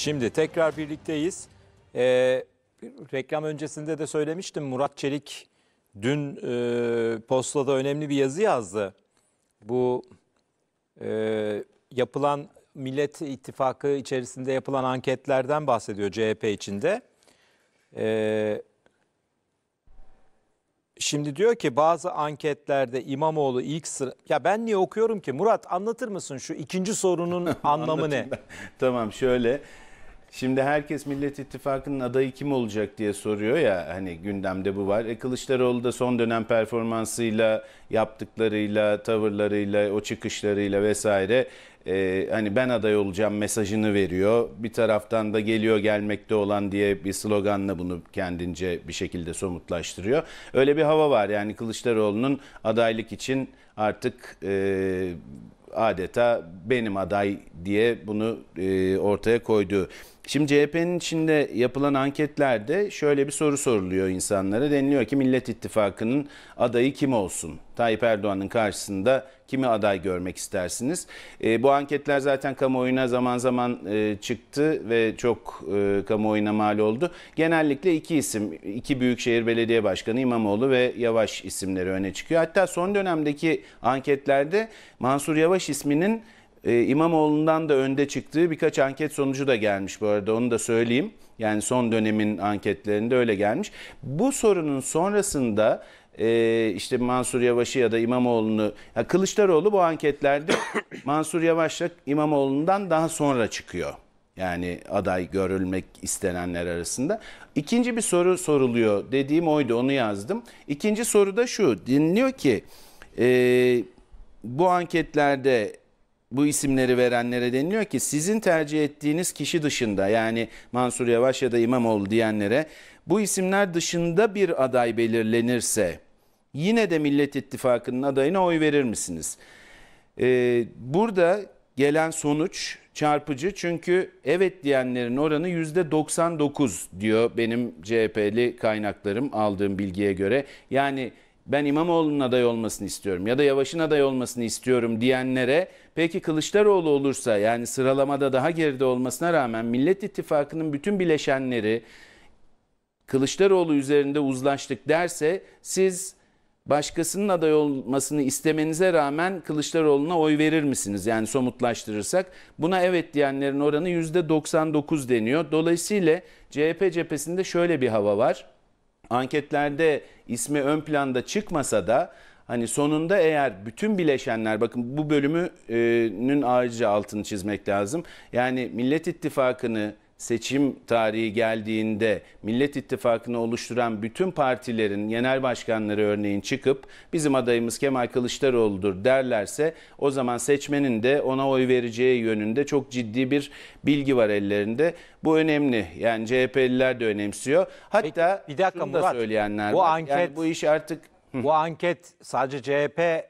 Şimdi tekrar birlikteyiz. Ee, reklam öncesinde de söylemiştim Murat Çelik dün e, postada önemli bir yazı yazdı. Bu e, yapılan Millet İttifakı içerisinde yapılan anketlerden bahsediyor CHP içinde. E, şimdi diyor ki bazı anketlerde İmamoğlu ilk sıra... Ya ben niye okuyorum ki? Murat anlatır mısın şu ikinci sorunun anlamı ne? Tamam şöyle... Şimdi herkes Millet İttifakı'nın adayı kim olacak diye soruyor ya hani gündemde bu var. E Kılıçdaroğlu da son dönem performansıyla, yaptıklarıyla, tavırlarıyla, o çıkışlarıyla vesaire e, hani ben aday olacağım mesajını veriyor. Bir taraftan da geliyor gelmekte olan diye bir sloganla bunu kendince bir şekilde somutlaştırıyor. Öyle bir hava var yani Kılıçdaroğlu'nun adaylık için artık... E, adeta benim aday diye bunu e, ortaya koydu. Şimdi CHP'nin içinde yapılan anketlerde şöyle bir soru soruluyor insanlara. Deniliyor ki Millet İttifakı'nın adayı kim olsun? Tayyip Erdoğan'ın karşısında kimi aday görmek istersiniz? E, bu anketler zaten kamuoyuna zaman zaman e, çıktı ve çok e, kamuoyuna mal oldu. Genellikle iki isim, iki büyükşehir belediye başkanı İmamoğlu ve Yavaş isimleri öne çıkıyor. Hatta son dönemdeki anketlerde Mansur Yavaş isminin ee, İmamoğlu'ndan da önde çıktığı birkaç anket sonucu da gelmiş bu arada onu da söyleyeyim. Yani son dönemin anketlerinde öyle gelmiş. Bu sorunun sonrasında e, işte Mansur Yavaş'ı ya da İmamoğlu'nu ya Kılıçdaroğlu bu anketlerde Mansur Yavaş'la İmamoğlu'ndan daha sonra çıkıyor. Yani aday görülmek istenenler arasında. İkinci bir soru soruluyor dediğim oydu onu yazdım. İkinci soru da şu dinliyor ki e, bu anketlerde bu isimleri verenlere deniliyor ki sizin tercih ettiğiniz kişi dışında yani Mansur Yavaş ya da İmamoğlu diyenlere bu isimler dışında bir aday belirlenirse yine de Millet İttifakı'nın adayına oy verir misiniz? Ee, burada gelen sonuç çarpıcı çünkü evet diyenlerin oranı yüzde %99 diyor benim CHP'li kaynaklarım aldığım bilgiye göre. Yani ben İmamoğlu'nun aday olmasını istiyorum ya da Yavaş'ın aday olmasını istiyorum diyenlere Peki Kılıçdaroğlu olursa yani sıralamada daha geride olmasına rağmen Millet İttifakı'nın bütün bileşenleri Kılıçdaroğlu üzerinde uzlaştık derse siz başkasının aday olmasını istemenize rağmen Kılıçdaroğlu'na oy verir misiniz? Yani somutlaştırırsak buna evet diyenlerin oranı %99 deniyor. Dolayısıyla CHP cephesinde şöyle bir hava var. Anketlerde ismi ön planda çıkmasa da Hani sonunda eğer bütün bileşenler bakın bu bölümünün ayrıca altını çizmek lazım. Yani Millet İttifakı'nı seçim tarihi geldiğinde Millet İttifakı'nı oluşturan bütün partilerin genel başkanları örneğin çıkıp bizim adayımız Kemal Kılıçdaroğlu'dur derlerse o zaman seçmenin de ona oy vereceği yönünde çok ciddi bir bilgi var ellerinde. Bu önemli. Yani CHP'liler de önemsiyor. Hatta Peki, bir dakika, şunu da Murat, söyleyenler bu var. Anket... Yani bu iş artık bu anket sadece CHP e,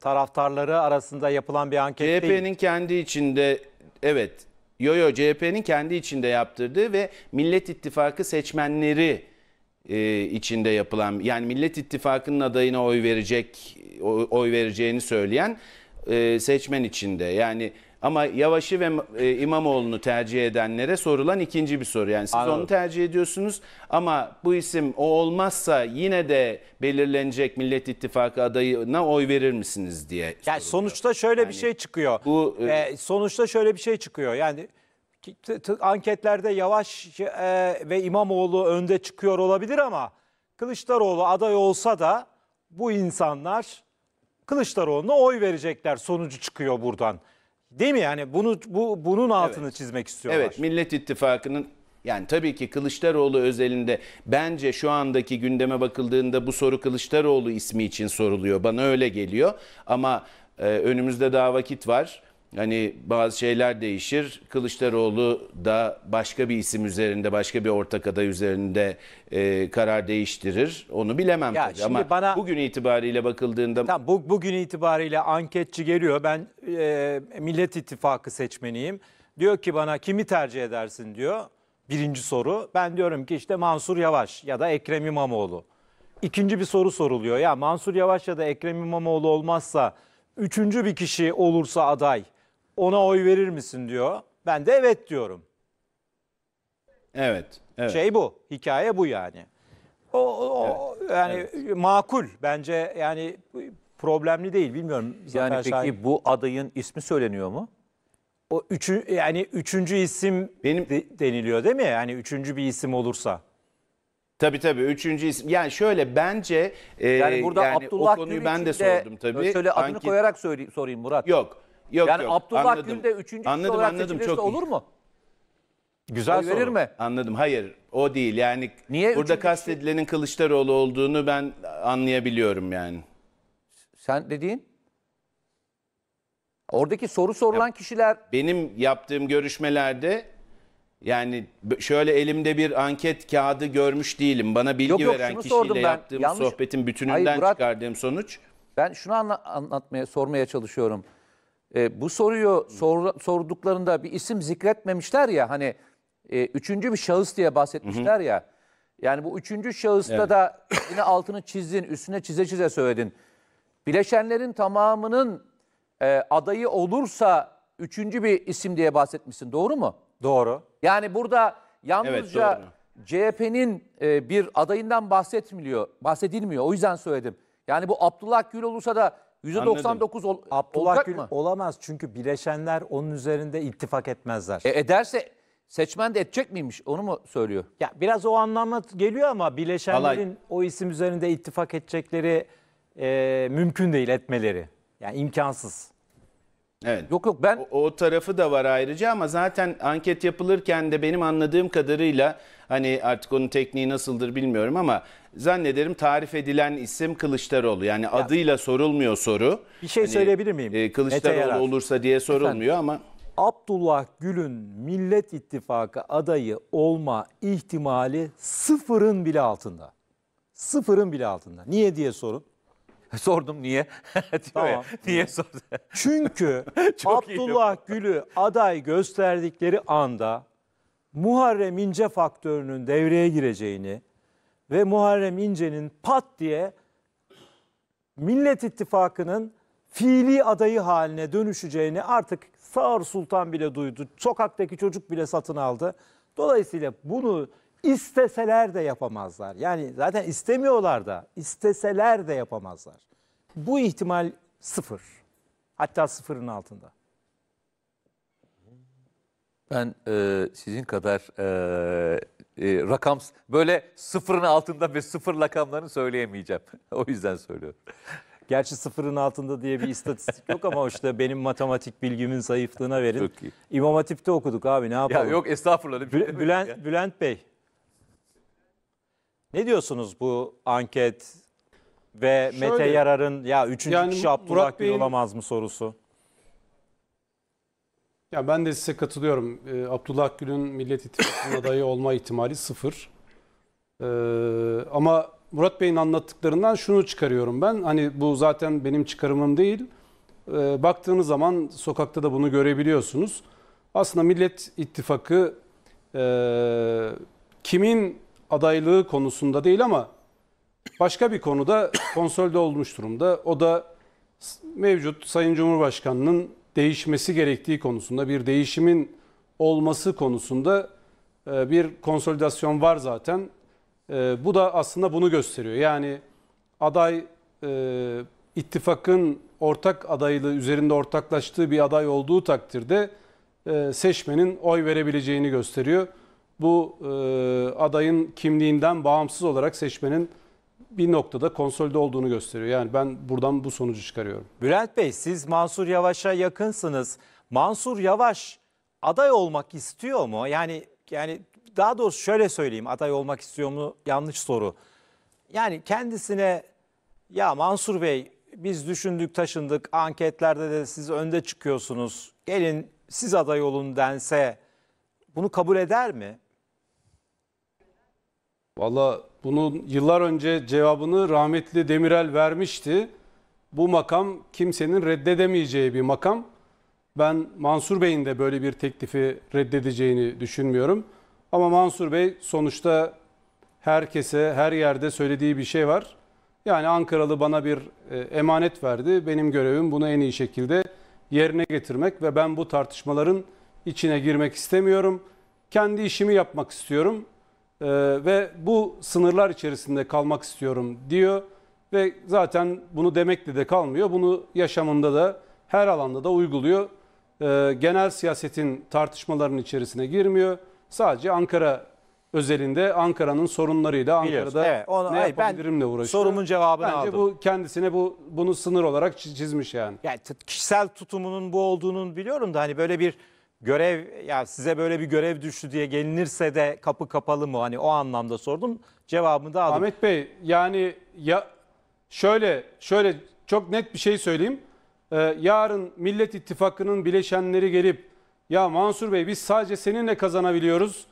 taraftarları arasında yapılan bir anket değil. CHP'nin kendi içinde evet yo yo CHP'nin kendi içinde yaptırdığı ve Millet İttifakı seçmenleri e, içinde yapılan yani Millet İttifakı'nın adayına oy verecek oy, oy vereceğini söyleyen e, seçmen içinde yani ama Yavaş'ı ve e, İmamoğlu'nu tercih edenlere sorulan ikinci bir soru. Yani siz Anladım. onu tercih ediyorsunuz ama bu isim o olmazsa yine de belirlenecek Millet İttifakı adayına oy verir misiniz diye. Yani sonuçta şöyle yani, bir şey çıkıyor. Bu e, e, sonuçta şöyle bir şey çıkıyor. Yani anketlerde Yavaş e, ve İmamoğlu önde çıkıyor olabilir ama Kılıçdaroğlu aday olsa da bu insanlar Kılıçdaroğlu'na oy verecekler sonucu çıkıyor buradan. Değil mi yani bunu bu bunun altını evet. çizmek istiyorlar. Evet Millet İttifakı'nın yani tabii ki Kılıçdaroğlu özelinde bence şu andaki gündeme bakıldığında bu soru Kılıçdaroğlu ismi için soruluyor. Bana öyle geliyor ama e, önümüzde daha vakit var. Hani bazı şeyler değişir. Kılıçdaroğlu da başka bir isim üzerinde, başka bir ortak aday üzerinde e, karar değiştirir. Onu bilemem ya tabii ama bana, bugün itibariyle bakıldığında... Tamam, bu, bugün itibariyle anketçi geliyor. Ben e, Millet İttifakı seçmeniyim. Diyor ki bana kimi tercih edersin diyor. Birinci soru. Ben diyorum ki işte Mansur Yavaş ya da Ekrem İmamoğlu. İkinci bir soru soruluyor. Ya Mansur Yavaş ya da Ekrem İmamoğlu olmazsa... Üçüncü bir kişi olursa aday ona oy verir misin diyor. Ben de evet diyorum. Evet. evet. Şey bu, hikaye bu yani. O, o evet, yani evet. makul bence yani problemli değil bilmiyorum. Zafer yani peki Şahin. bu adayın ismi söyleniyor mu? O üçü yani üçüncü isim Benim... de, deniliyor değil mi? Yani üçüncü bir isim olursa. Tabii tabii üçüncü isim. Yani şöyle bence e, yani burada yani Abdullah o konuyu ben de sordum tabii. Söyle adını Sanki... koyarak söyleyeyim, sorayım Murat. Yok. Yok, yani yok, Abdullah anladım. Gül de üçüncü anladım, olarak anladım, çok olur mu? Güzel soru. verir mi? Anladım. Hayır o değil. Yani Niye burada kastedilenin kişi? Kılıçdaroğlu olduğunu ben anlayabiliyorum yani. Sen dediğin? Oradaki soru sorulan ya, kişiler... Benim yaptığım görüşmelerde yani şöyle elimde bir anket kağıdı görmüş değilim. Bana bilgi yok, yok, veren kişiyle yaptığım Yanlış... sohbetin bütününden Hayır, Murat, çıkardığım sonuç. Ben şunu anla anlatmaya, sormaya çalışıyorum. E, bu soruyu sor, sorduklarında bir isim zikretmemişler ya hani e, üçüncü bir şahıs diye bahsetmişler ya. Yani bu üçüncü şahısta Evet. da yine altını çizdin, üstüne çize çize söyledin. Bileşenlerin tamamının e, adayı olursa üçüncü bir isim diye bahsetmişsin. Doğru mu? Doğru. Yani burada yalnızca CHP'nin e, bir adayından bahsetmiyor, bahsedilmiyor. O yüzden söyledim. Yani bu Abdullah Gül olursa da %99 Abdullah Gül mı? olamaz çünkü bileşenler onun üzerinde ittifak etmezler. E, ederse seçmen de edecek miymiş onu mu söylüyor? Ya biraz o anlama geliyor ama bileşenlerin Alay. o isim üzerinde ittifak edecekleri e, mümkün değil etmeleri. Yani imkansız. Evet. Yok yok ben... O, o tarafı da var ayrıca ama zaten anket yapılırken de benim anladığım kadarıyla hani artık onun tekniği nasıldır bilmiyorum ama zannederim tarif edilen isim Kılıçdaroğlu. Yani ya. adıyla sorulmuyor soru. Bir şey hani, söyleyebilir miyim? E, Kılıçdaroğlu olursa diye sorulmuyor Efendim, ama... Abdullah Gül'ün Millet İttifakı adayı olma ihtimali sıfırın bile altında. Sıfırın bile altında. Niye diye sorun. Sordum niye? tamam. niye sordun? Çünkü Abdullah Gül'ü aday gösterdikleri anda Muharrem İnce faktörünün devreye gireceğini ve Muharrem İnce'nin pat diye Millet İttifakı'nın fiili adayı haline dönüşeceğini artık Sağır Sultan bile duydu. Sokaktaki çocuk bile satın aldı. Dolayısıyla bunu İsteseler de yapamazlar. Yani zaten istemiyorlar da isteseler de yapamazlar. Bu ihtimal sıfır. Hatta sıfırın altında. Ben e, sizin kadar e, e, rakam böyle sıfırın altında ve sıfır rakamlarını söyleyemeyeceğim. o yüzden söylüyorum. Gerçi sıfırın altında diye bir istatistik yok ama işte benim matematik bilgimin zayıflığına verin. Çok iyi. İmam Hatip'te okuduk abi ne yapalım. Ya yok estağfurullah. Şey Bülent, Bülent Bey ne diyorsunuz bu anket ve Şöyle, Mete Yarar'ın ya üçüncü yani kişi Abdullah Gül olamaz mı sorusu? Ya ben de size katılıyorum. Ee, Abdullah Gül'ün Millet İttifakı'nın adayı olma ihtimali sıfır. Ee, ama Murat Bey'in anlattıklarından şunu çıkarıyorum ben. Hani bu zaten benim çıkarımım değil. Ee, baktığınız zaman sokakta da bunu görebiliyorsunuz. Aslında Millet İttifakı e, kimin adaylığı konusunda değil ama başka bir konuda konsolde olmuş durumda. O da mevcut Sayın Cumhurbaşkanı'nın değişmesi gerektiği konusunda bir değişimin olması konusunda e, bir konsolidasyon var zaten. E, bu da aslında bunu gösteriyor. Yani aday e, ittifakın ortak adaylığı üzerinde ortaklaştığı bir aday olduğu takdirde seçmenin oy verebileceğini gösteriyor bu e, adayın kimliğinden bağımsız olarak seçmenin bir noktada konsolide olduğunu gösteriyor. Yani ben buradan bu sonucu çıkarıyorum. Bülent Bey siz Mansur Yavaş'a yakınsınız. Mansur Yavaş aday olmak istiyor mu? Yani yani daha doğrusu şöyle söyleyeyim aday olmak istiyor mu yanlış soru. Yani kendisine ya Mansur Bey biz düşündük taşındık anketlerde de siz önde çıkıyorsunuz gelin siz aday olun dense bunu kabul eder mi? Valla bunun yıllar önce cevabını rahmetli Demirel vermişti. Bu makam kimsenin reddedemeyeceği bir makam. Ben Mansur Bey'in de böyle bir teklifi reddedeceğini düşünmüyorum. Ama Mansur Bey sonuçta herkese, her yerde söylediği bir şey var. Yani Ankaralı bana bir e, emanet verdi. Benim görevim bunu en iyi şekilde yerine getirmek ve ben bu tartışmaların içine girmek istemiyorum. Kendi işimi yapmak istiyorum e, ve bu sınırlar içerisinde kalmak istiyorum diyor ve zaten bunu demekle de kalmıyor. Bunu yaşamında da her alanda da uyguluyor. E, genel siyasetin tartışmalarının içerisine girmiyor. Sadece Ankara özelinde Ankara'nın sorunlarıyla Ankara'da evet, onu, ne hayır, yapabilirimle uğraşıyor. Sorumun cevabını Bence aldım. bu kendisine bu bunu sınır olarak çizmiş yani. Yani kişisel tutumunun bu olduğunu biliyorum da hani böyle bir görev ya size böyle bir görev düştü diye gelinirse de kapı kapalı mı? Hani o anlamda sordum. Cevabını da aldım. Ahmet Bey yani ya şöyle şöyle çok net bir şey söyleyeyim. Ee, yarın Millet İttifakı'nın bileşenleri gelip ya Mansur Bey biz sadece seninle kazanabiliyoruz.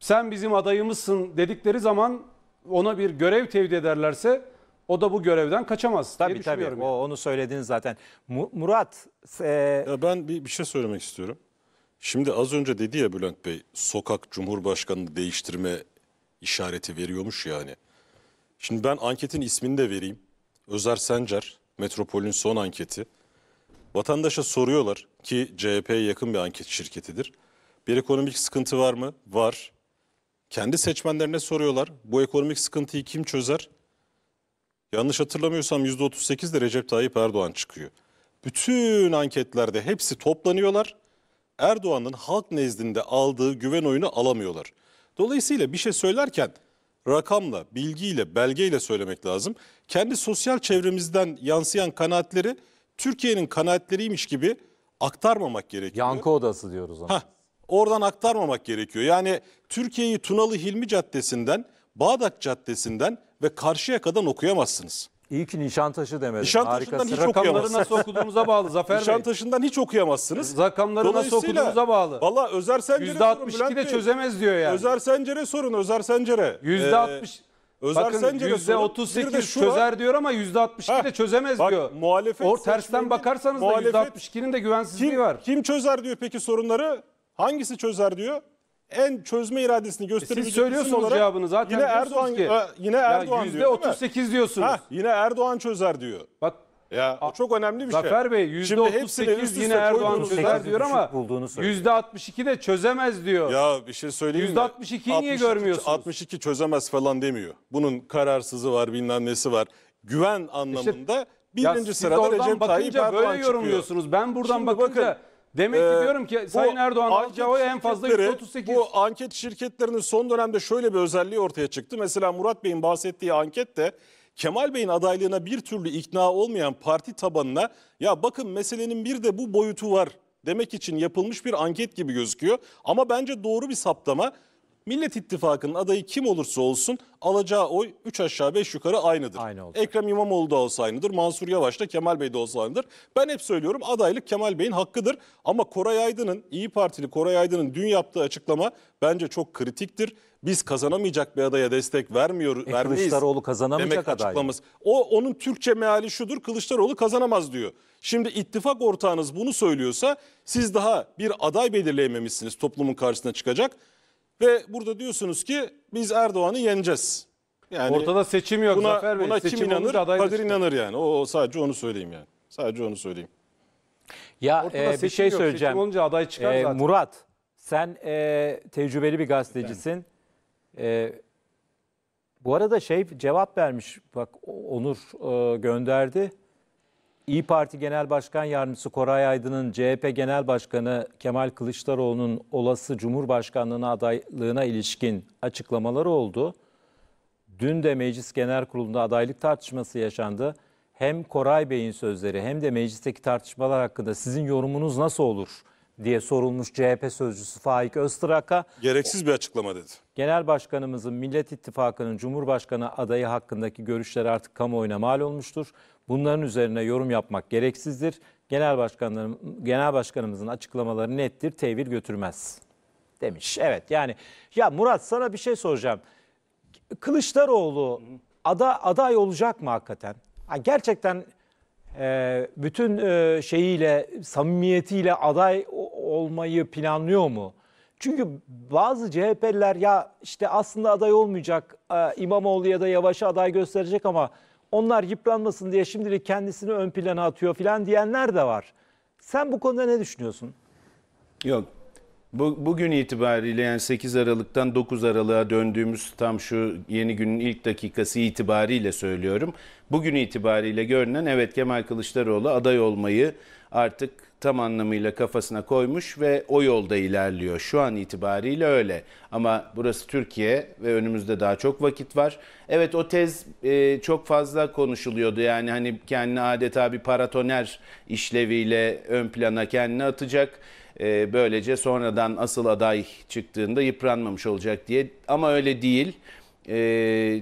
Sen bizim adayımızsın dedikleri zaman ona bir görev tevdi ederlerse o da bu görevden kaçamaz tabii, diye düşünüyorum. Tabii tabii. Yani. Onu söylediniz zaten. Murat. E... ben bir, bir şey söylemek istiyorum. Şimdi az önce dedi ya Bülent Bey sokak cumhurbaşkanını değiştirme işareti veriyormuş yani. Şimdi ben anketin ismini de vereyim. Özer Sencer, Metropol'ün son anketi. Vatandaşa soruyorlar ki CHP'ye yakın bir anket şirketidir. Bir ekonomik sıkıntı var mı? Var. Kendi seçmenlerine soruyorlar. Bu ekonomik sıkıntıyı kim çözer? Yanlış hatırlamıyorsam %38 de Recep Tayyip Erdoğan çıkıyor. Bütün anketlerde hepsi toplanıyorlar Erdoğan'ın halk nezdinde aldığı güven oyunu alamıyorlar. Dolayısıyla bir şey söylerken rakamla, bilgiyle, belgeyle söylemek lazım. Kendi sosyal çevremizden yansıyan kanaatleri Türkiye'nin kanaatleriymiş gibi aktarmamak gerekiyor. Yankı odası diyoruz ona. Heh, oradan aktarmamak gerekiyor. Yani Türkiye'yi Tunalı Hilmi Caddesi'nden, Bağdat Caddesi'nden ve Karşıyaka'dan okuyamazsınız. İyi ki Nişantaşı demedin. Nişantaşı'ndan Harikası. hiç Rakamları okuyamazsın. nasıl okuduğunuza bağlı Zafer Bey. Nişantaşı'ndan hiç okuyamazsınız. Rakamları nasıl okuduğunuza bağlı. Valla Özer Sencer'e sorun %62 Bülent de Bey. çözemez diyor yani. Özer Sencer'e sorun Özer Sencer'e. Yüzde %60 ee, Özer Bakın Sencer'e yüzde sorun. 38 şu var. çözer diyor ama yüzde 62 de çözemez bak, diyor. muhalefet Or tersten bakarsanız da muhalefet- yüzde 62'nin de güvensizliği Kim, var. kim çözer diyor peki sorunları? Hangisi çözer diyor? en çözme iradesini e, gösterebilecek Siz söylüyorsunuz olarak, cevabını zaten. Yine Erdoğan, ki, yine Erdoğan diyor. %38 diyorsunuz. Ha, yine Erdoğan çözer diyor. Bak ya o çok önemli bir Zafer şey. Zafer Bey %38 yine Erdoğan çözer diyor ama %62 de çözemez diyor. Ya bir şey söyleyeyim %62 mi? %62'yi niye görmüyorsunuz? 62 çözemez falan demiyor. Bunun kararsızı var bilmem nesi var. Güven anlamında işte, birinci sırada Recep Tayyip Erdoğan çıkıyor. Böyle yorumluyorsunuz. Ben buradan Şimdi bakınca... Bakın, Demek ki ee, diyorum ki Sayın Erdoğan Avcıoğlu'ya en fazla şirketleri, Bu anket şirketlerinin son dönemde şöyle bir özelliği ortaya çıktı. Mesela Murat Bey'in bahsettiği ankette Kemal Bey'in adaylığına bir türlü ikna olmayan parti tabanına ya bakın meselenin bir de bu boyutu var demek için yapılmış bir anket gibi gözüküyor. Ama bence doğru bir saptama. Millet İttifakı'nın adayı kim olursa olsun alacağı oy 3 aşağı 5 yukarı aynıdır. Aynı olacak. Ekrem İmamoğlu da olsa aynıdır. Mansur Yavaş da Kemal Bey de olsa aynıdır. Ben hep söylüyorum adaylık Kemal Bey'in hakkıdır. Ama Koray Aydın'ın, İyi Partili Koray Aydın'ın dün yaptığı açıklama bence çok kritiktir. Biz kazanamayacak bir adaya destek vermiyor, e, vermeyiz. Kılıçdaroğlu kazanamayacak demek aday. O, onun Türkçe meali şudur, Kılıçdaroğlu kazanamaz diyor. Şimdi ittifak ortağınız bunu söylüyorsa siz daha bir aday belirleyememişsiniz toplumun karşısına çıkacak. Ve burada diyorsunuz ki biz Erdoğan'ı yeneceğiz. Yani Ortada seçim yok buna, Zafer Bey. Buna seçim kim inanır? Kadir inanır yani. O, o sadece onu söyleyeyim yani. Sadece onu söyleyeyim. Ya e, bir şey yok. söyleyeceğim. Seçim olunca aday çıkar e, zaten. Murat sen e, tecrübeli bir gazetecisin. E, bu arada şey cevap vermiş. Bak Onur e, gönderdi. İyi Parti Genel Başkan Yardımcısı Koray Aydın'ın CHP Genel Başkanı Kemal Kılıçdaroğlu'nun olası Cumhurbaşkanlığına adaylığına ilişkin açıklamaları oldu. Dün de Meclis Genel Kurulu'nda adaylık tartışması yaşandı. Hem Koray Bey'in sözleri hem de meclisteki tartışmalar hakkında sizin yorumunuz nasıl olur diye sorulmuş CHP sözcüsü Faik Öztrak'a. Gereksiz bir açıklama dedi. Genel Başkanımızın Millet İttifakı'nın Cumhurbaşkanı adayı hakkındaki görüşleri artık kamuoyuna mal olmuştur. Bunların üzerine yorum yapmak gereksizdir. Genel, başkanlarım, genel başkanımızın açıklamaları nettir, tevil götürmez demiş. Evet yani ya Murat sana bir şey soracağım. Kılıçdaroğlu ada, aday olacak mı hakikaten? Ha, gerçekten e, bütün e, şeyiyle, samimiyetiyle aday olmayı planlıyor mu? Çünkü bazı CHP'liler ya işte aslında aday olmayacak, e, İmamoğlu ya da Yavaş'a aday gösterecek ama onlar yıpranmasın diye şimdilik kendisini ön plana atıyor filan diyenler de var. Sen bu konuda ne düşünüyorsun? Yok. Bu, bugün itibariyle yani 8 Aralık'tan 9 Aralık'a döndüğümüz tam şu yeni günün ilk dakikası itibariyle söylüyorum. Bugün itibariyle görünen evet Kemal Kılıçdaroğlu aday olmayı artık tam anlamıyla kafasına koymuş ve o yolda ilerliyor. Şu an itibariyle öyle. Ama burası Türkiye ve önümüzde daha çok vakit var. Evet o tez e, çok fazla konuşuluyordu. Yani hani kendini adeta bir paratoner işleviyle ön plana kendini atacak. E, böylece sonradan asıl aday çıktığında yıpranmamış olacak diye. Ama öyle değil. E,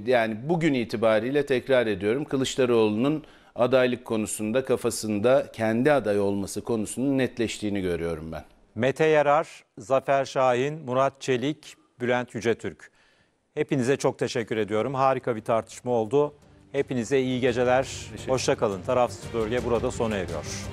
yani bugün itibariyle tekrar ediyorum Kılıçdaroğlu'nun adaylık konusunda kafasında kendi aday olması konusunun netleştiğini görüyorum ben. Mete Yarar, Zafer Şahin, Murat Çelik, Bülent Yücetürk. Hepinize çok teşekkür ediyorum. Harika bir tartışma oldu. Hepinize iyi geceler. hoşça kalın. Tarafsız Bölge burada sona eriyor.